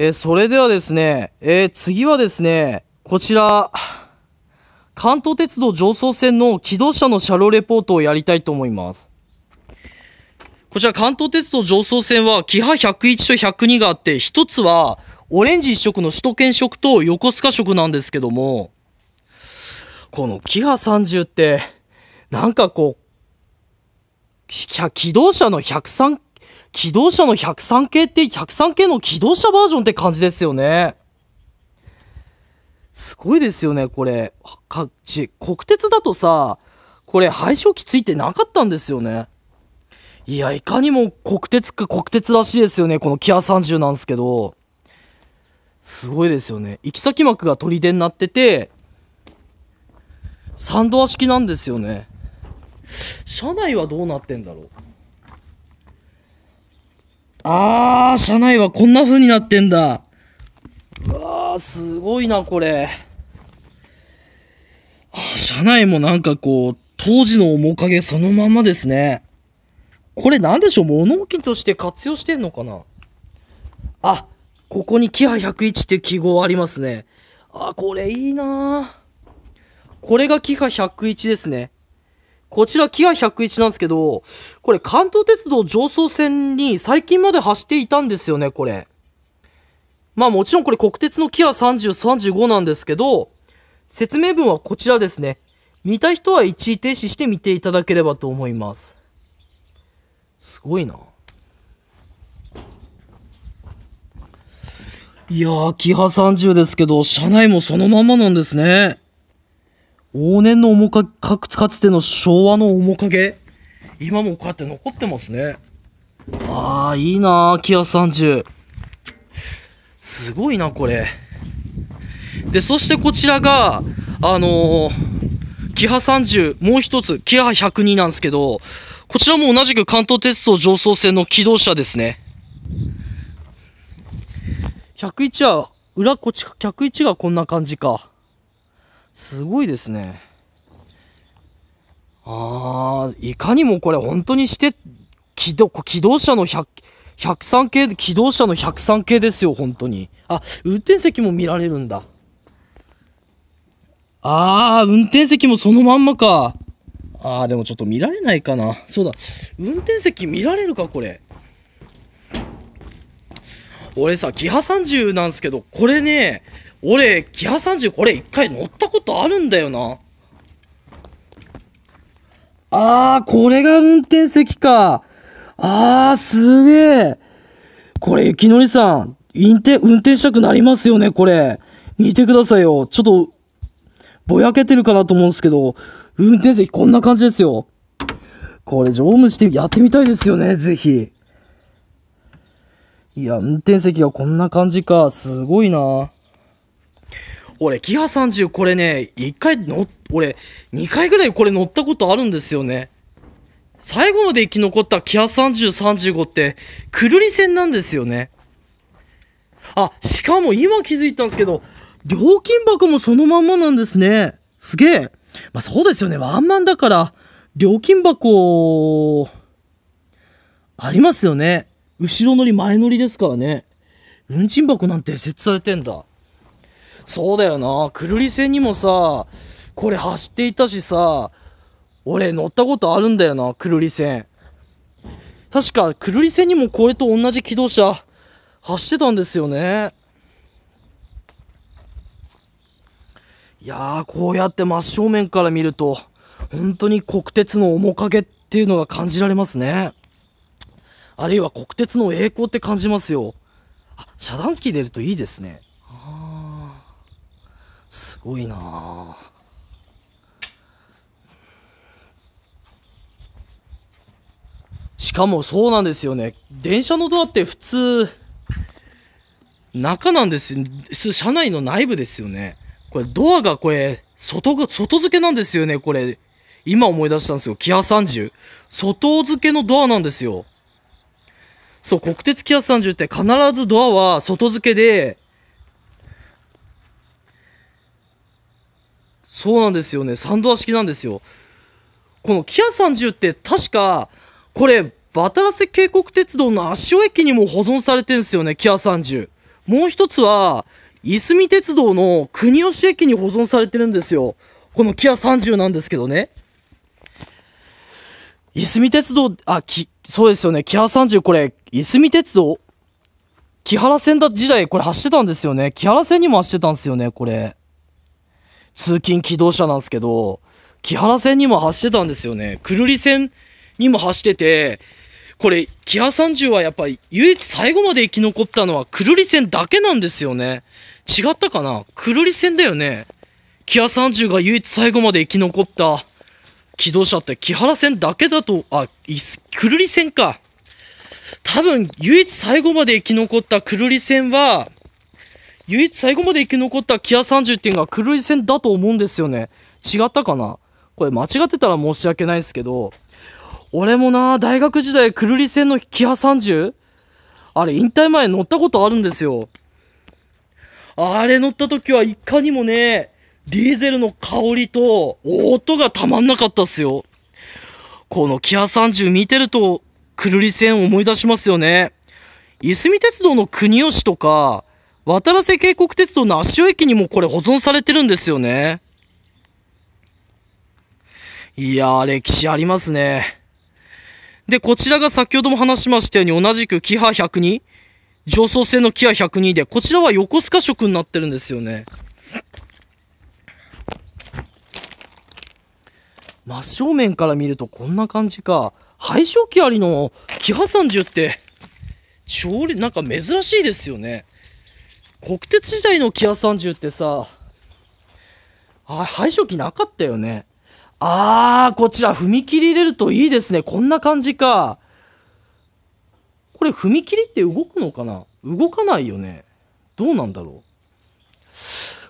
えー、それではですね、えー、次はですね、こちら、関東鉄道常総線の機動車の車両レポートをやりたいと思います。こちら関東鉄道常総線は、キハ101と102があって、一つは、オレンジ一色の首都圏色と横須賀色なんですけども、このキハ30って、なんかこう、機動車の103機動車の103系って、103系の機動車バージョンって感じですよね。すごいですよね、これ。各地、国鉄だとさ、これ廃色機ついてなかったんですよね。いや、いかにも国鉄か国鉄らしいですよね、このキア30なんですけど。すごいですよね。行き先膜が砦になってて、サンドア式なんですよね。車内はどうなってんだろうああ、車内はこんな風になってんだ。うわー、すごいな、これ。車内もなんかこう、当時の面影そのままですね。これなんでしょう物置として活用してんのかなあ、ここにキハ101って記号ありますね。あ、これいいなこれがキハ101ですね。こちら、キア101なんですけど、これ、関東鉄道上層線に最近まで走っていたんですよね、これ。まあもちろんこれ国鉄のキア30、35なんですけど、説明文はこちらですね。見た人は一時停止して見ていただければと思います。すごいな。いやー、キハ30ですけど、車内もそのままなんですね。往年の面影、かつての昭和の面影、今もこうやって残ってますね。ああ、いいなあキア30。すごいな、これ。で、そしてこちらが、あのー、キハ30、もう一つ、キハ102なんですけど、こちらも同じく関東鉄道上層線の機動車ですね。101は、裏こっち、101がこんな感じか。すごいですね。ああ、いかにもこれ本当にして、軌動、起動車の100、103系、機動車の103系ですよ、本当に。あ、運転席も見られるんだ。ああ、運転席もそのまんまか。ああ、でもちょっと見られないかな。そうだ。運転席見られるか、これ。俺さ、キハ30なんすけど、これね、俺、ギア30これ一回乗ったことあるんだよな。あー、これが運転席か。あー、すげえ。これ、雪のりさん、運転、運転したくなりますよね、これ。見てくださいよ。ちょっと、ぼやけてるかなと思うんですけど、運転席こんな感じですよ。これ、乗務してやってみたいですよね、ぜひ。いや、運転席がこんな感じか。すごいな。俺、キハ30これね、一回乗っ、俺、二回ぐらいこれ乗ったことあるんですよね。最後まで生き残ったキハ30、35って、くるり線なんですよね。あ、しかも今気づいたんですけど、料金箱もそのまんまなんですね。すげえ。まあそうですよね。ワンマンだから、料金箱、ありますよね。後ろ乗り前乗りですからね。運賃箱なんて設置されてんだ。そうだよな。くるり線にもさ、これ走っていたしさ、俺乗ったことあるんだよな、くるり線。確か、くるり線にもこれと同じ機動車、走ってたんですよね。いやー、こうやって真正面から見ると、本当に国鉄の面影っていうのが感じられますね。あるいは国鉄の栄光って感じますよ。あ、遮断機出るといいですね。あすごいなしかもそうなんですよね。電車のドアって普通、中なんですよ。車内の内部ですよね。これドアがこれ、外が、外付けなんですよね、これ。今思い出したんですよ。キア30。外付けのドアなんですよ。そう、国鉄キア30って必ずドアは外付けで、そうなんですよね。サンドア式なんですよ。このキア30って確か、これ、渡良瀬渓谷鉄道の足尾駅にも保存されてんすよね、キア30。もう一つは、いすみ鉄道の国吉駅に保存されてるんですよ。このキア30なんですけどね。いすみ鉄道、あ、き、そうですよね、キア30、これ、いすみ鉄道木原線だ時代、これ走ってたんですよね。木原線にも走ってたんですよね、これ。通勤機動車なんですけど、木原線にも走ってたんですよね。くるり線にも走ってて、これ、キア30はやっぱり唯一最後まで生き残ったのはくるり線だけなんですよね。違ったかなくるり線だよね。キア30が唯一最後まで生き残った機動車って木原線だけだと、あ、くるり線か。多分唯一最後まで生き残ったくるり線は、唯一最後まで生き残ったキア30っていうのが狂い戦だと思うんですよね。違ったかなこれ間違ってたら申し訳ないですけど、俺もな、大学時代、くるり戦のキア 30? あれ、引退前乗ったことあるんですよ。あれ乗った時はいかにもね、ディーゼルの香りと音がたまんなかったっすよ。このキア30見てると、くるり線思い出しますよね。いすみ鉄道の国吉とか、渡良瀬渓谷鉄道の足尾駅にもこれ保存されてるんですよね。いやー、歴史ありますね。で、こちらが先ほども話しましたように同じくキハ102、上層線のキハ102で、こちらは横須賀色になってるんですよね。真正面から見るとこんな感じか。廃食器ありのキハ30って、調理、なんか珍しいですよね。国鉄時代のキア30ってさ、あ、廃食機なかったよね。あー、こちら踏切入れるといいですね。こんな感じか。これ踏切って動くのかな動かないよね。どうなんだろ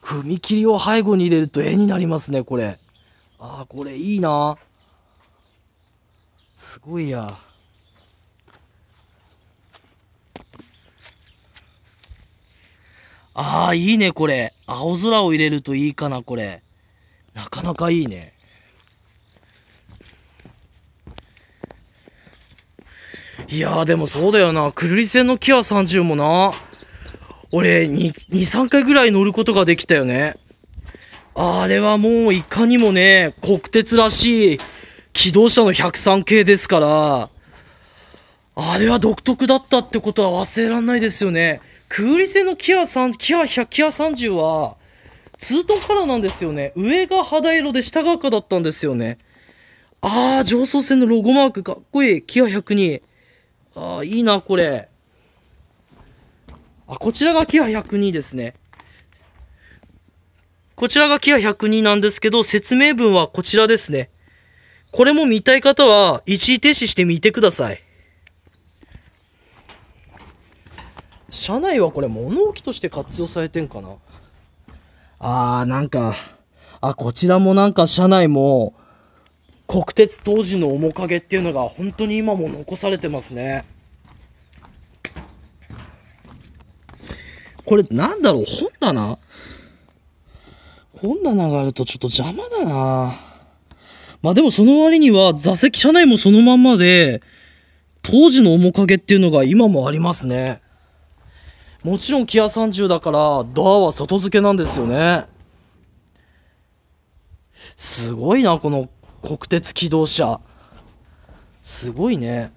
う。踏切を背後に入れると絵になりますね、これ。ああ、これいいな。すごいや。ああ、いいね、これ。青空を入れるといいかな、これ。なかなかいいね。いやーでもそうだよな。くるり線のキア30もな。俺、2、2 3回ぐらい乗ることができたよね。あれはもういかにもね、国鉄らしい機動車の103系ですから、あれは独特だったってことは忘れらんないですよね。クーリセのキア3、キア100、キア30は、ツートンカラーなんですよね。上が肌色で下が赤だったんですよね。あー、上層線のロゴマークかっこいい。キア102。あー、いいな、これ。あ、こちらがキア102ですね。こちらがキア102なんですけど、説明文はこちらですね。これも見たい方は一時停止してみてください。車内はこれ物置として活用されてんかなあーなんかあこちらもなんか車内も国鉄当時の面影っていうのが本当に今も残されてますねこれなんだろう本棚本棚があるとちょっと邪魔だなまあでもその割には座席車内もそのまんまで当時の面影っていうのが今もありますねもちろんキア30だから、ドアは外付けなんですよね。すごいな、この国鉄機動車。すごいね。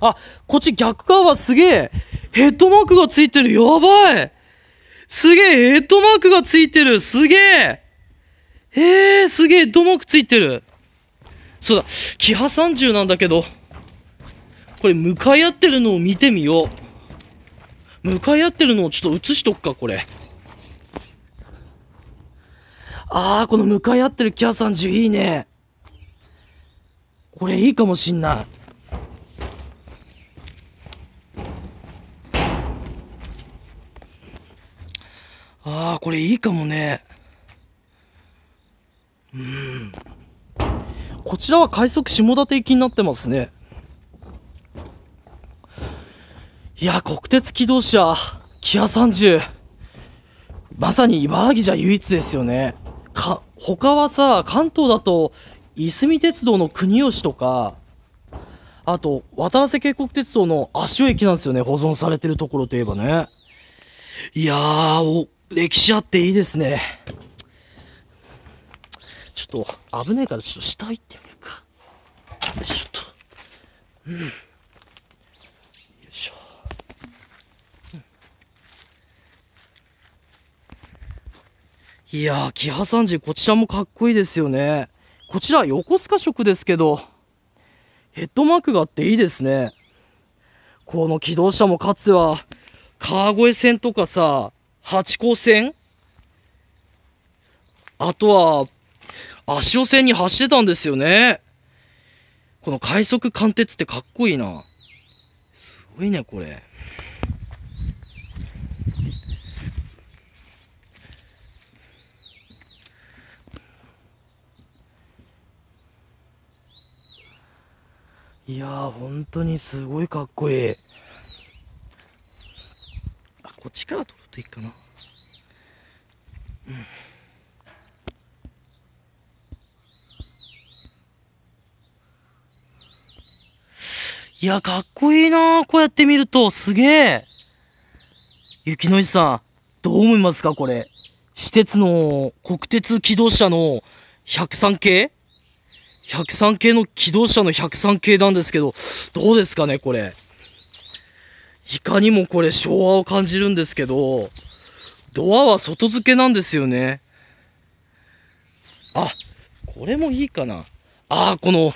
あ、こっち逆側すげえ。ヘッドマークがついてる。やばい。すげえ、ヘッドマークがついてる。すげえ。えー、すげえ、ヘッドマークついてる。そうだ、キハ30なんだけど。これ向かい合ってるのを見てみよう。向かい合ってるのをちょっと映しとくか、これ。あー、この向かい合ってるキャジュいいね。これいいかもしんない。ああ、これいいかもね。うん。こちらは快速下館行きになってますね。いや、国鉄機動車、キア30。まさに茨城じゃ唯一ですよね。か、他はさ、関東だと、いすみ鉄道の国吉とか、あと、渡良瀬渓谷鉄道の足尾駅なんですよね、保存されてるところといえばね。いやー、お、歴史あっていいですね。ちょっと、危ねえから、ちょっと下行ってみるか。ちょっと。うん。いやー、キハサンジ、こちらもかっこいいですよね。こちら、横須賀色ですけど、ヘッドマークがあっていいですね。この機動車もかつは、川越線とかさ、八甲線あとは、足尾線に走ってたんですよね。この快速貫徹ってかっこいいな。すごいね、これ。いやー、本当にすごいかっこいい。あ、こっちから撮るといいかな。うん。いや、かっこいいなこうやって見ると、すげえ。雪の石さん、どう思いますかこれ。私鉄の国鉄機動車の103系103系の機動車の103系なんですけど、どうですかね、これ。いかにもこれ昭和を感じるんですけど、ドアは外付けなんですよね。あ、これもいいかな。あこの、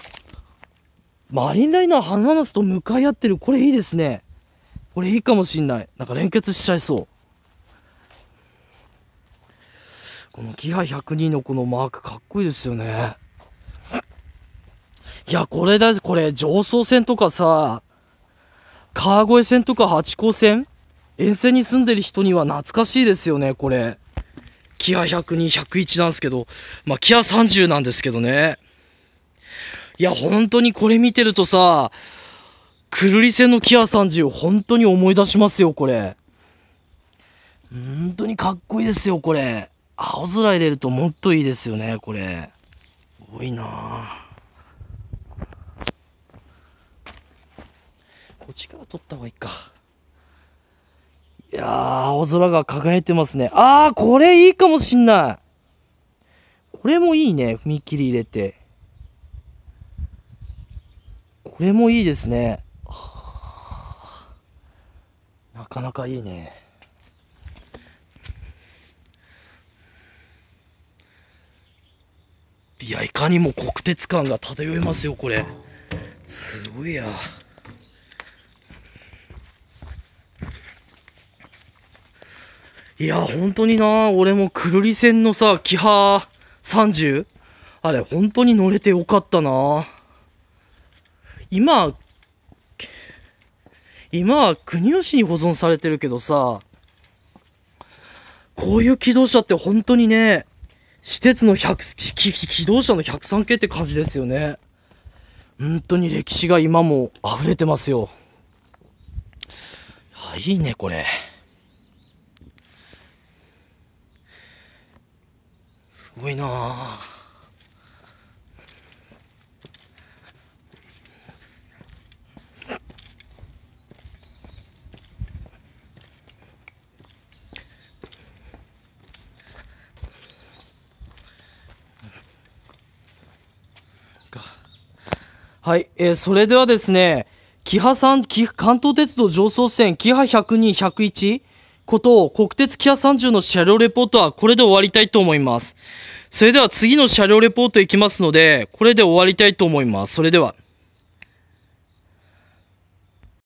マリンライナーナスと向かい合ってる。これいいですね。これいいかもしんない。なんか連結しちゃいそう。このキハ102のこのマークかっこいいですよね。いや、これだ、これ、上層線とかさ、川越線とか八甲線沿線に住んでる人には懐かしいですよね、これ。キア102、101なんですけど、まあ、キア30なんですけどね。いや、本当にこれ見てるとさ、くるり線のキア30、本当に思い出しますよ、これ。本当にかっこいいですよ、これ。青空入れるともっといいですよね、これ。多いなぁ。こっちから撮った方がいいか。いやー、青空が輝いてますね。あー、これいいかもしんない。これもいいね。踏切入れて。これもいいですね。なかなかいいね。いや、いかにも国鉄感が漂いますよ、これ。すごいや。いや、本当にな、俺もくるり線のさ、キハ 30? あれ、本当に乗れてよかったな。今、今は国吉に保存されてるけどさ、こういう機動車って本当にね、施設の100、機動車の103系って感じですよね。本当に歴史が今も溢れてますよ。いいね、これ。すごいなはい、えー、それではですね、キハさん、関東鉄道上層線、キハ102、101、ことを国鉄キア30の車両レポートはこれで終わりたいと思います。それでは次の車両レポート行きますので、これで終わりたいと思います。それでは。